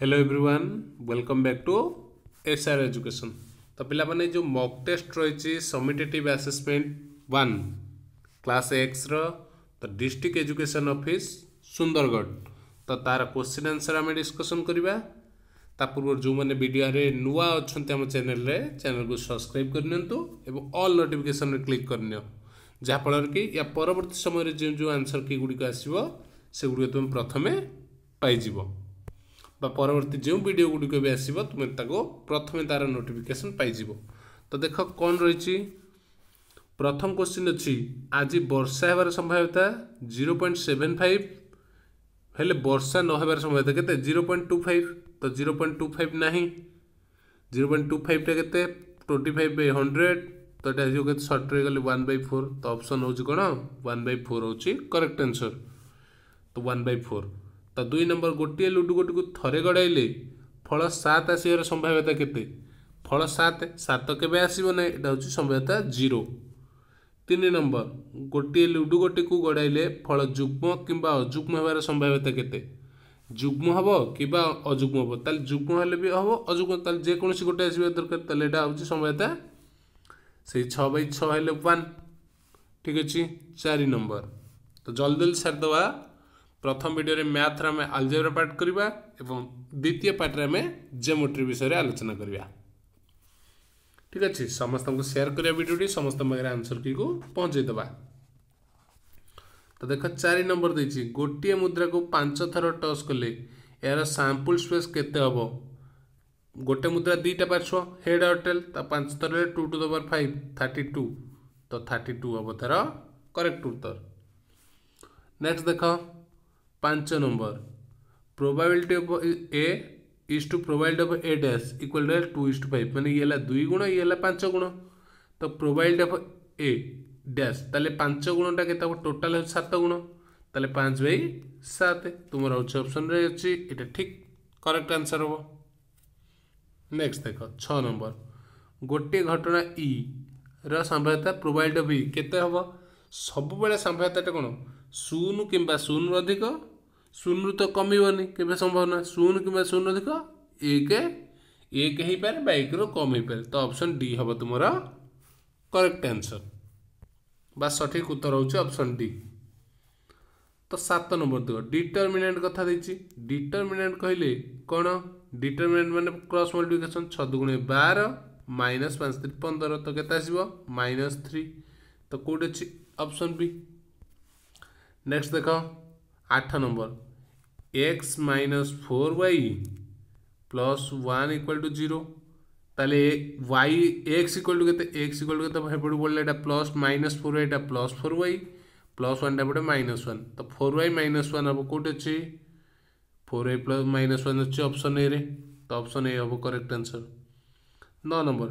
hello everyone welcome back to SR education तो पे जो मॉक टेस्ट रही summative assessment one class X रो डिस्ट्रिक्ट एजुकेशन ऑफिस सुंदरगढ़ तो तार क्वेश्चन आंसर आम डिस्कसन करवा ता पूर्व जो मैंने भिडियो नुआ अच्छा आम चेल चेल को सब्सक्राइब करनी और अल नोटिफिकेसन क्लिक करनी जहाँफल कि या परवर्त समय जो जो आंसर की गुड़िक आसो सेगुड़िक तुम प्रथम पाइब বা পরবর্তী যে ভিডিও গুড়িক বি আসব তুমি তাকে প্রথমে তার নোটিফিকেসন পাইব তো দেখ কন রয়েছে প্রথম কোশ্চিন অছি আজ বর্ষা হবার সম্ভাব্যতা জিরো পয়েন্ট সেভেন ফাইভ হলে বর্ষা নহবার সম্ভাব্যতা কেতে জিরো পয়েন্ট টু ফাইভ তো জিরো পয়েন্ট টু ফাইভ না জিরো পয়েন্ট টু ফাইভটা কেতে টোয়েন্টি ফাইভ বাই হন্ড্রেড তো এটা হয়ে কেতে সর্ট হয়ে গেলে ওয়ান বাই ফোর তো অপশন হচ্ছে কোণ ওয়ান বাই ফোর হচ্ছে করেক্ট আনসর তো ওয়ান বাই ফোর ତ ଦୁଇ ନମ୍ବର ଗୋଟିଏ ଲୁଡ଼ୁ ଗୋଟିକୁ ଥରେ ଗଡ଼ାଇଲେ ଫଳ ସାତ ଆସିବାର ସମ୍ଭାବ୍ୟତା କେତେ ଫଳ ସାତ ସାତ କେବେ ଆସିବ ନାହିଁ ଏଇଟା ହେଉଛି ସମ୍ଭାବ୍ୟତା ଜିରୋ ତିନି ନମ୍ବର ଗୋଟିଏ ଲୁଡ଼ୁ ଗୋଟିକୁ ଗଡ଼ାଇଲେ ଫଳ ଯୁଗ୍ମ କିମ୍ବା ଅଯୁଗ୍ମ ହେବାର ସମ୍ଭାବ୍ୟତା କେତେ ଯୁଗ୍ମ ହେବ କିମ୍ବା ଅଯୁଗ୍ମ ହେବ ତାହେଲେ ଯୁଗ୍ମ ହେଲେ ବି ହେବ ଅଯୁଗ୍ମ ତାହେଲେ ଯେକୌଣସି ଗୋଟେ ଆସିବା ଦରକାର ତାହେଲେ ଏଇଟା ହେଉଛି ସମ୍ଭାବ୍ୟତା ସେଇ ଛଅ ବାଇ ଛଅ ହେଲେ ୱାନ୍ ଠିକ୍ ଅଛି ଚାରି ନମ୍ବର ତ ଜଲ୍ଦି ଜଲ୍ଦି ସାରିଦେବା ପ୍ରଥମ ଭିଡ଼ିଓରେ ମ୍ୟାଥ୍ରେ ଆମେ ଆଲଜେବ୍ର ପାଠ କରିବା ଏବଂ ଦ୍ୱିତୀୟ ପାଠରେ ଆମେ ଜେମୋଟ୍ରି ବିଷୟରେ ଆଲୋଚନା କରିବା ଠିକ୍ ଅଛି ସମସ୍ତଙ୍କୁ ସେୟାର କରିବା ଭିଡ଼ିଓଟି ସମସ୍ତଙ୍କ ପାଖରେ ଆନ୍ସର କିକୁ ପହଞ୍ଚାଇ ଦେବା ତ ଦେଖ ଚାରି ନମ୍ବର ଦେଇଛି ଗୋଟିଏ ମୁଦ୍ରାକୁ ପାଞ୍ଚ ଥର ଟସ୍ କଲେ ଏହାର ସାମ୍ପୁଲ ସ୍ପେସ୍ କେତେ ହେବ ଗୋଟେ ମୁଦ୍ରା ଦୁଇଟା ପାର୍ଶ୍ୱ ହେଡ଼ ହୋଟେଲ ତା ପାଞ୍ଚ ଥରରେ ଟୁ ଟୁ ଦବର ଫାଇଭ ଥାର୍ଟି ଟୁ ତ ଥାର୍ଟି ଟୁ ହେବ ତାର କରେକ୍ଟ ଉତ୍ତର ନେକ୍ସଟ ଦେଖ ପାଞ୍ଚ ନମ୍ବର probability of A is two probability of A dash equal to two is two five ମାନେ ଇଏ ହେଲା ଦୁଇ ଗୁଣ ଇଏ ହେଲା ପାଞ୍ଚ ଗୁଣ ତ ପ୍ରୋବାବିଲିଟି ଅଫ୍ ଏ ଡ୍ୟାସ୍ ତାହେଲେ ପାଞ୍ଚ ଗୁଣଟା କେତେ ହେବ ଟୋଟାଲ୍ ହେଉଛି ସାତ ଗୁଣ ତାହେଲେ ପାଞ୍ଚ ବାଇ ସାତ ତୁମର ହେଉଛି ଅପସନ୍ରେ ଅଛି ଏଇଟା ଠିକ୍ କରେକ୍ଟ ଆନ୍ସର୍ ହେବ ନେକ୍ସଟ ଦେଖ ଛଅ ନମ୍ବର ଗୋଟିଏ ଘଟଣା ଇର ସମ୍ଭାବ୍ୟତା ପ୍ରୋବାବିଲିଟି ଅଫ୍ ଇ କେତେ ହେବ ସବୁବେଳେ ସମ୍ଭାବ୍ୟତାଟା କ'ଣ ଶୂନ କିମ୍ବା ଶୂନରୁ ଅଧିକ ଶୂନରୁ ତ କମିବନି କେବେ ସମ୍ଭବ ନୁହେଁ ଶୂନ କିମ୍ବା ଶୂନ ଅଧିକ ଏକ ଏକ ହେଇପାରେ ବା ଏକରୁ କମ୍ ହେଇପାରେ ତ ଅପସନ୍ ଡି ହେବ ତୁମର କରେକ୍ଟ ଆନ୍ସର୍ ବା ସଠିକ୍ ଉତ୍ତର ହେଉଛି ଅପସନ୍ ଡି ତ ସାତ ନମ୍ବର ଦିଗ ଡିଟରମିନାଣ୍ଟ କଥା ଦେଇଛି ଡିଟରମିନାଣ୍ଟ କହିଲେ କ'ଣ ଡିଟରମିନାଣ୍ଟ ମାନେ କ୍ରସ୍ ମଲ୍ଟିପ୍ଲିକେସନ୍ ଛଅ ଦୁଗୁଣେ ବାର ମାଇନସ୍ ପାଞ୍ଚ ତିନି ପନ୍ଦର ତ କେତେ ଆସିବ ମାଇନସ୍ ଥ୍ରୀ ତ କେଉଁଠି ଅଛି ଅପସନ୍ ବି ନେକ୍ସଟ ଦେଖ ଆଠ ନମ୍ବର x minus four y plus one equal to zero তাহলে ওয়াই এক্স ইকুয়াল টু কেতে এক্স ইকুয়াল টু কেতে সেপটু পড়লে এটা প্লস মাইনাস ফোর ওয়াই এটা প্লস ফোর ওয়াই প্লস ওয়ানটা এপটে মাইনাস ওয়ান তো ফোর ওয়াই মাইনাস ওয়ান হব কোটি অছি four y plus minus one অছি অপশন এ রে তো অপশন এ হব করেক্ট আনসর ন নম্বর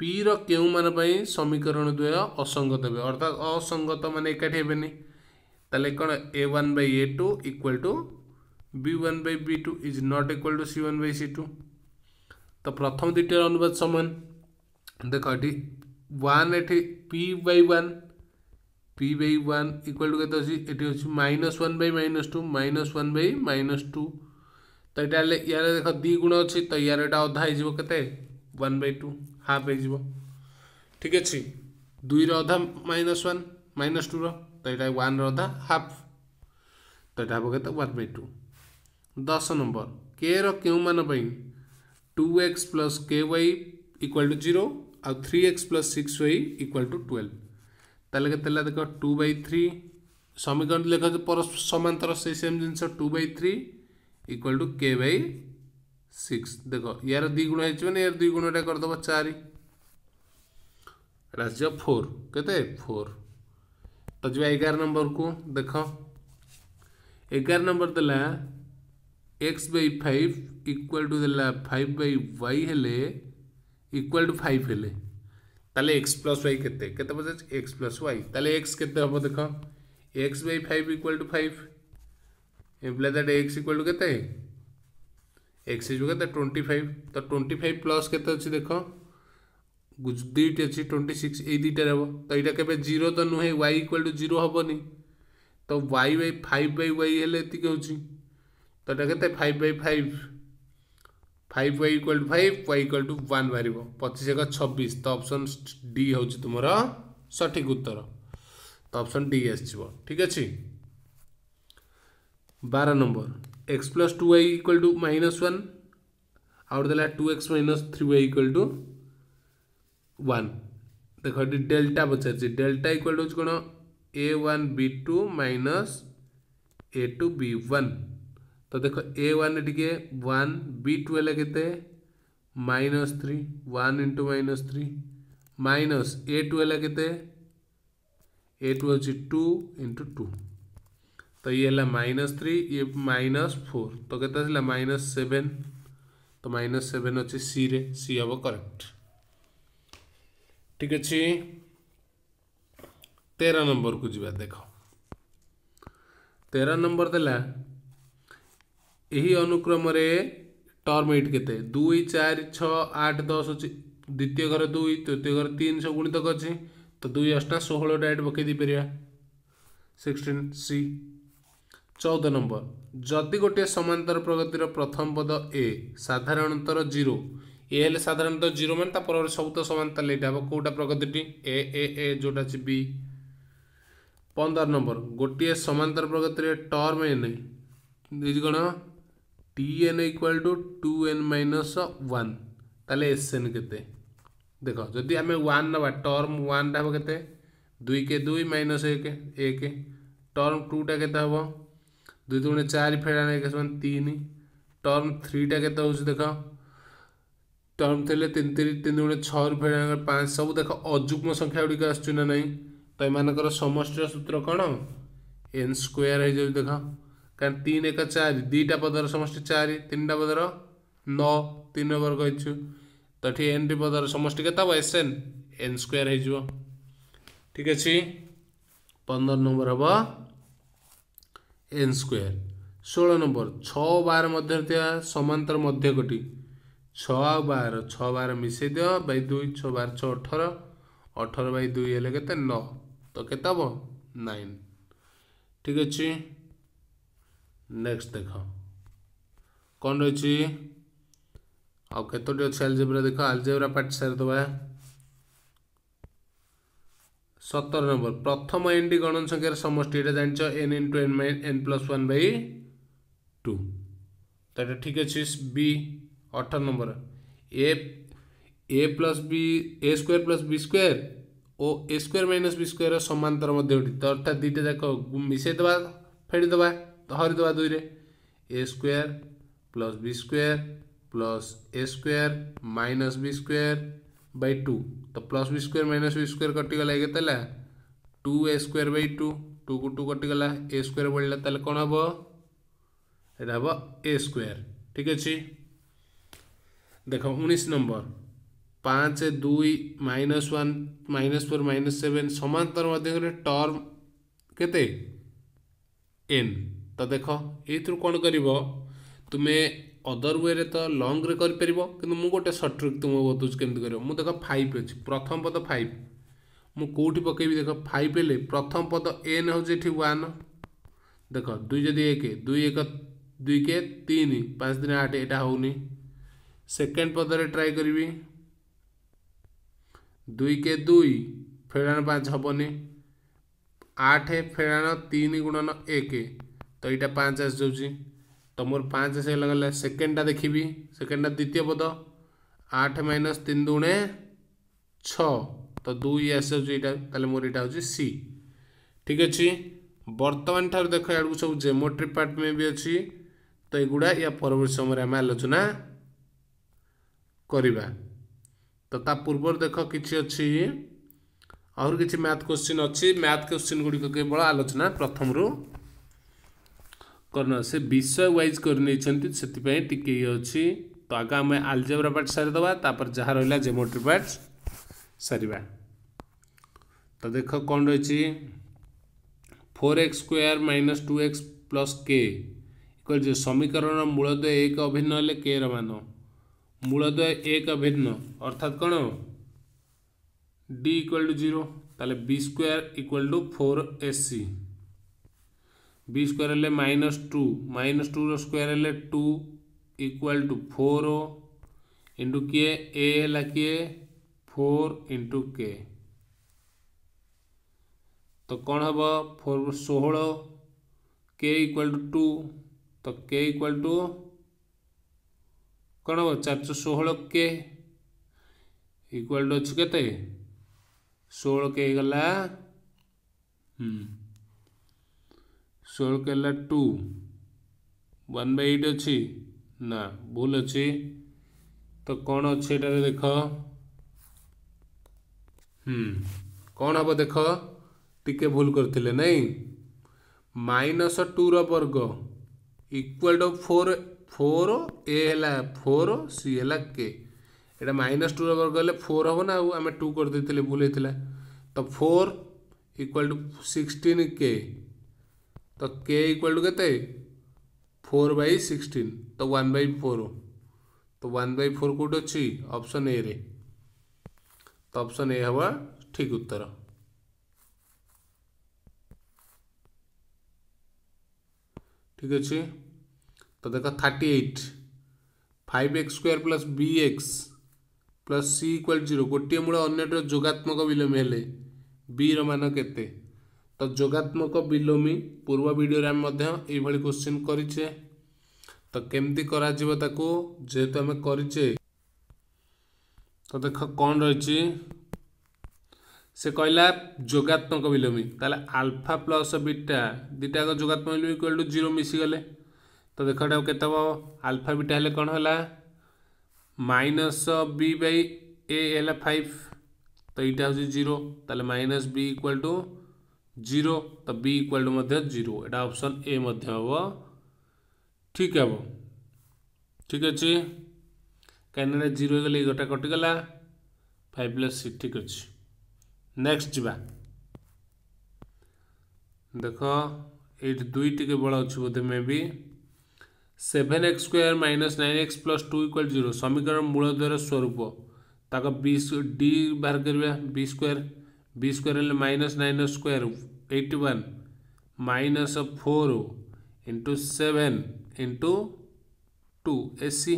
ପିର କେଉଁମାନ ପାଇଁ ସମୀକରଣ ଦ୍ୱୟ ଅସଙ୍ଗତ ହେବେ ଅର୍ଥାତ୍ ଅସଙ୍ଗତ ମାନେ ଏକାଠି ହେବେନି ତାହେଲେ କ'ଣ a one by A two equal to B one by two is not equal to C one by C to तो प्रथम द्वितीय अनुवाद समान देख ये one eight P by one P by one equal to के minus one by minus two minus one by minus two तो ये तो यार देख दी गुण अच्छे तो यार यहाँ अधा वन बै टू हाफ हो ठीक अच्छे दुई रधा माइनस वन माइनस टू रहा वन रधा हाफ तो यहाँ हम कहते वन बै टू दस नंबर के रू मान two x plus k y equal to zero आ three x plus six y equal to twelve तेज़े के देख टू बै थ्री समीकरण लिख पर सामांतर से सेम जिन two by three equal to k by six देख यार दि गुण हो मैंने यार दुई गुण करदे चार राज्य फोर के फोर तो जी एगार नंबर को देख एगार नंबर दे x by five equal to दे five by y equal to five है ताले एक्स प्लस वाई के एक्स प्लस वाई ताले एक्स के हम देख x by five equal to five एप्ला दैट एक्स इक्वाल टू के एक्स इज ट्वेंटी फाइव तो ट्वेंटी फाइव प्लस के देख दुईटी अच्छी ट्वेंटी सिक्स ये दुईटा रहा तो यहाँ के जीरो तो नुहे वाई इक्वाल टू जीरो हेनी तो y by five by y हेल्ले होती তো দেখতে five by five five y equal to five y equal to one ବାହାରିବ ପଚିଶ ଏକ ଛବିଶ ତ ଅପସନ୍ ଡି ହେଉଛି ତୁମର ସଠିକ୍ ଉତ୍ତର ତ ଅପସନ୍ ଡି ଆସିଯିବ ଠିକ୍ ଅଛି ବାର number x plus two y equal to minus one ଆଉ ଗୋଟେ ଦେଲା two x minus three y equal to one ଦେଖ ଏଠି ଡେଲ୍ଟା ପଚାରିଛି ଡେଲ୍ଟା ଇକ୍ୱାଲ୍ ଟୁ ହେଉଛି କ'ଣ a one b two minus a two b one तो देखो ए वन टे वन बी है के minus three one into minus three minus a twelve के टू हूँ टू इंटू टू तो ये माइनस थ्री ये माइनस फोर तो कैसे माइनस सेवेन तो माइनस सेवेन अच्छे सी रे सी हम करेक्ट ठीक अच्छे तेरह नंबर को जी देख तेरह नंबर देला तो ଏହି ଅନୁକ୍ରମରେ ଟର୍ମ ଏଇଟ୍ କେତେ ଦୁଇ ଚାରି ଛଅ ଆଠ ଦଶ ଅଛି ଦ୍ୱିତୀୟ ଘର ଦୁଇ ତୃତୀୟ ଘର ତିନି ସବୁ ଗୁଣିତକ ଅଛି ତ ଦୁଇ ଅଷ୍ଟା ଷୋହଳଟା ଏଇଟ୍ ପକାଇ ଦେଇପାରିବା ସିକ୍ସଟିନ୍ ସି ଚଉଦ ନମ୍ବର ଯଦି ଗୋଟିଏ ସମାନ୍ତର ପ୍ରଗତିର ପ୍ରଥମ ପଦ ଏ ସାଧାରଣତର ଜିରୋ ଏ ହେଲେ ସାଧାରଣତଃ ଜିରୋ ମାନେ ତା ପରବର୍ତ୍ତୀ ସବୁ ତ ସମାନ ତାହେଲେ ଏଇଟା ହେବ କେଉଁଟା ପ୍ରଗତିଟି ଏ ଏ ଏ ଯେଉଁଟା ଅଛି ବି ପନ୍ଦର ନମ୍ବର ଗୋଟିଏ ସମାନ୍ତର ପ୍ରଗତିରେ ଟର୍ମ ଏନ୍ ଏଇ କ'ଣ T n equal to two n minus one तेल एस एन के देख जदि आम वन ना टर्म वन हम के दुई के दुई माइनस एक एक टर्म टूटा के दुई चार फेड़ा एक समान तीन टर्म थ्रीटा के देख टर्म थे तीन तीन तीन गुण छु फेड़ा पाँच सब देख अजुग्म संख्या गुड़िक आसना ना तो यमर समस्या सूत्र कौन एन स्क्वयर हो देख कान एक चारि दुईटा पदर समष्टारि तिनटा पदर न तिन नम्बर कठी एन टि पदर समष्टि के त स्क्वायर है ठिक अझ पन्ध्र नम्बर हे एन स्क्वेयर षो नम्बर छ बार मध्य समार मध्य छ बार छिसैदि बि दुई छ अठर अठर बई दुई हो न त के ନେକ୍ସଟ ଦେଖ କ'ଣ ରହିଛି ଆଉ କେତୋଟି ଅଛି ଆଲଜେବ୍ରା ଦେଖ ଆଲଜେବ୍ରା ପାର୍ଟ ସାରିଦେବା ସତର ନମ୍ବର ପ୍ରଥମ ଏନ୍ଟି ଗଣନ ସଂଖ୍ୟାର ସମଷ୍ଟି ଏଇଟା ଜାଣିଛ ଏନ୍ ଇନ୍ ଟୁ ଏନ୍ ମାଇ n plus one by two ତ ଏଇଟା ଠିକ୍ ଅଛି ବି ଅଠର number a a plus b a square plus b square ଓ a square minus b square ସମାନ୍ତର ମଧ୍ୟ ଅଟେ ତ ଅର୍ଥାତ୍ ଦୁଇଟା ଯାକ ମିଶାଇଦେବା ଫେଡ଼ିଦେବା तो हर दवा दुई a square plus b square plus a square minus b square by two तो plus b square minus b square कटिगला के two a square by two two को टू कटिगला ए स्क्वायर बढ़ला तेल कौन हम यहाँ हम ए स्क्वायर ठीक अच्छे देख उन्नीस नंबर पाँच दुई minus one minus four minus seven समांतर मध्य टर्म के एन ତ ଦେଖ ଏଇଥିରୁ କ'ଣ କରିବ ତୁମେ ଅଦର୍ ୱେରେ ତ ଲଙ୍ଗରେ କରିପାରିବ କିନ୍ତୁ ମୁଁ ଗୋଟେ ସର୍ଟ ଟ୍ରିକ୍ ତୁମକୁ ବତଉଛି କେମିତି କରିବ ମୁଁ ଦେଖ ଫାଇଭ୍ ଅଛି ପ୍ରଥମ ପଦ ଫାଇଭ୍ ମୁଁ କେଉଁଠି ପକାଇବି ଦେଖ ଫାଇଭ୍ ହେଲେ ପ୍ରଥମ ପଦ ଏନ୍ ହେଉଛି ଏଠି ୱାନ୍ ଦେଖ ଦୁଇ ଯଦି ଏକ ଦୁଇ ଏକ ଦୁଇ କେ ତିନି ପାଞ୍ଚ ଦିନ ଆଠ ଏଇଟା ହେଉନି ସେକେଣ୍ଡ ପଦରେ ଟ୍ରାଏ କରିବି ଦୁଇ କେ ଦୁଇ ଫେଡ଼ାଣ ପାଞ୍ଚ ହେବନି ଆଠ ଫେଡ଼ାଣ ତିନି ଗୁଣନ ଏକ तो यहाँ पाँच आस जा तो मोर पाँच आसगे सेकेंडटा देखी सेकेंडा द्वितीय पद आठ माइनस तीन दुणे छ तो दुई आस जाए मोर यहाँ हूँ सी ठीक अच्छे बर्तमान ठार देख आड़ सब जेमोट्री पार्ट में भी अच्छी तो युवा या परवर्त समय आम आलोचना करवा तो पूर्व देख कि अच्छी आहुरी किसी मैथ क्वेश्चन अच्छी मैथ क्वेश्चन गुड़िक केवल आलोचना प्रथम रू कौन से विषय वाइज कर तो आगे आम आलजेब्रा पार्ट सारीदेपर जहाँ रहा जेमोट्री पार्ट सर तो देख कौन रही four x square minus two x plus k equal जो समीकरण मूलद्वय एक अभिन्न हेल्ले के रान मूलद्वय एक अभिन्न अर्थात कौन D equal to zero b square equal to four S C b square है minus two minus two square है two equal to four into किए ए है किए फोर इंटु के तो कौन हम फोर षोह के इक्वाल टू टू तो के इक्वाल टू कौन हम चार षोह के इक्वाल टू अच्छे के षोह के गला हम्म ଷୋହଳ କେଲା ଟୁ ୱାନ୍ ବାଇ ଏଇଟ୍ ଅଛି ନା ଭୁଲ ଅଛି ତ କ'ଣ ଅଛି ଏଠାରେ ଦେଖ ହୁଁ କ'ଣ ହେବ ଦେଖ ଟିକେ ଭୁଲ କରିଥିଲେ ନାଇଁ ମାଇନସ୍ ଟୁର ବର୍ଗ equal to four four a ହେଲା ଫୋର୍ ସି ହେଲା କେ ଏଇଟା ମାଇନସ୍ ଟୁର ବର୍ଗ ହେଲେ ଫୋର୍ ହେବ ନା ଆଉ ଆମେ ଟୁ କରିଦେଇଥିଲେ ଭୁଲ ହେଇଥିଲା ତ four equal to sixteen k तो k equal to k four by sixteen तो वन बै फोर तो वन बै फोर कौट अच्छी अप्सन ए रे तो अप्सन ए हवा ठीक उत्तर ठीक अच्छे तो देख thirty eight five x square plus b x plus c equal zero गोटे मूल अन्टर जोगात्मक विलोम हेले बी मान के ତ ଯୋଗାତ୍ମକ ବିଲୋମୀ ପୂର୍ବ ଭିଡ଼ିଓରେ ଆମେ ମଧ୍ୟ ଏଇଭଳି କୋଶ୍ଚିନ୍ କରିଛେ ତ କେମିତି କରାଯିବ ତାକୁ ଯେହେତୁ ଆମେ କରିଛେ ତ ଦେଖ କ'ଣ ରହିଛି ସେ କହିଲା যোগাত্মক বিলোমী তাহলে আলফা প্লস বিটা দুইটা যাক যোগাত্মক বিলোমী ইকুয়াল টু জিরো মিশিগলে তো দেখ এটা কেতে হব আলফা বিটা হলে କ'ଣ ହେଲା মাইনস বি বাই এ ହେଲା ফাইভ তো এইটা ହେଉଛି জিরো তাহলে minus b equal to zero तो बी इक्वाल टू मध्य जीरो यहाँ अप्सन ए मैं ठीक हे ठीक अच्छे कहीं जीरो गोटा कटिगला फाइव प्लस सी ठीक अच्छे नेक्स्ट जावा देख ये दुई टी केवल अच्छे बोध मे भी seven x square minus nine x plus two equal zero समीकरण मूल मूलद्वार स्वरूप ताक बी डी बाहर करवा बी स्क्वयर बी स्क्वायर એટલે માઈનસ નાઇનનો square eighty one minus four into seven into two એસી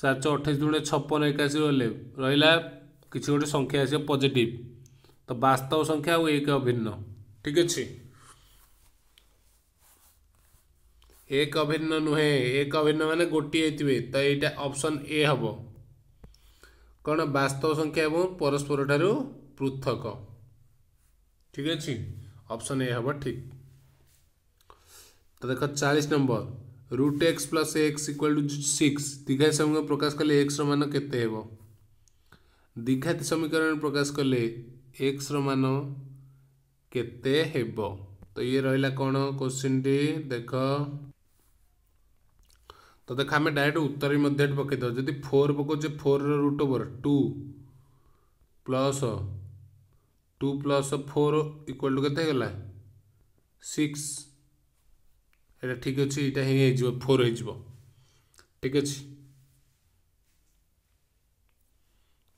સાતસો અઠાઈસ ગુણ્યા છપ્પન એકાશી ରହିଲେ ରହିଲା କିଛି ଗୋଟେ ସଂଖ୍ୟା ଆସିବ ପଜିଟିଭ୍ ତ ବାସ୍ତବ ସଂଖ୍ୟା ଆଉ ଏକ ଅଭିନ୍ନ ଠିକ୍ ଅଛି ଏକ ଅଭିନ୍ନ ନୁହେଁ ଏକ ଅଭିନ୍ନ ମାନେ ଗୋଟିଏ ହେଇଥିବେ ତ ଏଇଟା ଅପସନ୍ ଏ ହେବ କ'ଣ ବାସ୍ତବ ସଂଖ୍ୟା ଏବଂ ପରସ୍ପର ଠାରୁ पृथक ठीक अच्छे अप्सन ए हम ठीक तो देख चालीस number root x plus x equal to six दीघाती समीकरण प्रकाश कले एक्स रान के दीघाती समीकरण प्रकाश कले एक्स रान के तो ये रहा कौन क्वेश्चन टी देख तो देख आम डायरेक्ट उत्तर मध्य पकईद जदि फोर पकोचे four root over two plus two plus four equal to के सिक्स এটা ঠিক আছে এটা হয়ে যাব ফোর হয়ে যাব ঠিক আছে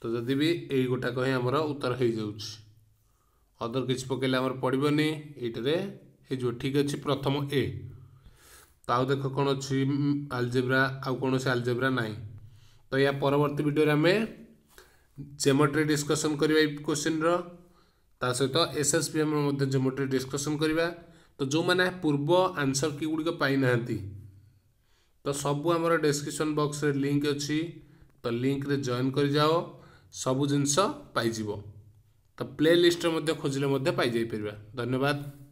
তো যদি বি এই গোটাক হি আমার উত্তর হয়ে যাচ্ছে অদর কিছু পকাইলে আমার পড়বনি এইটারে হয়ে যাব ঠিক আছে প্রথম এ তো আউ দেখ কোণ অছি আলজেব্রা আউ কোণসি আলজেব্রা নাই তো ইয়া পরবর্তী ভিডিওরে আমি জেমেট্রি ডিসকসন করিবা এই কোশ্চিনর सहित एस एस पी एम जोमेटो डिस्कसन करवा तो जो मैंने पूर्व आंसर की गुड़िक पाईना तो सब आम डिस्क्रिपन बक्स लिंक अच्छी तो लिंक रे जॉइन कर जाओ सबू जिनस तो प्ले लिस्ट खोजले धन्यवाद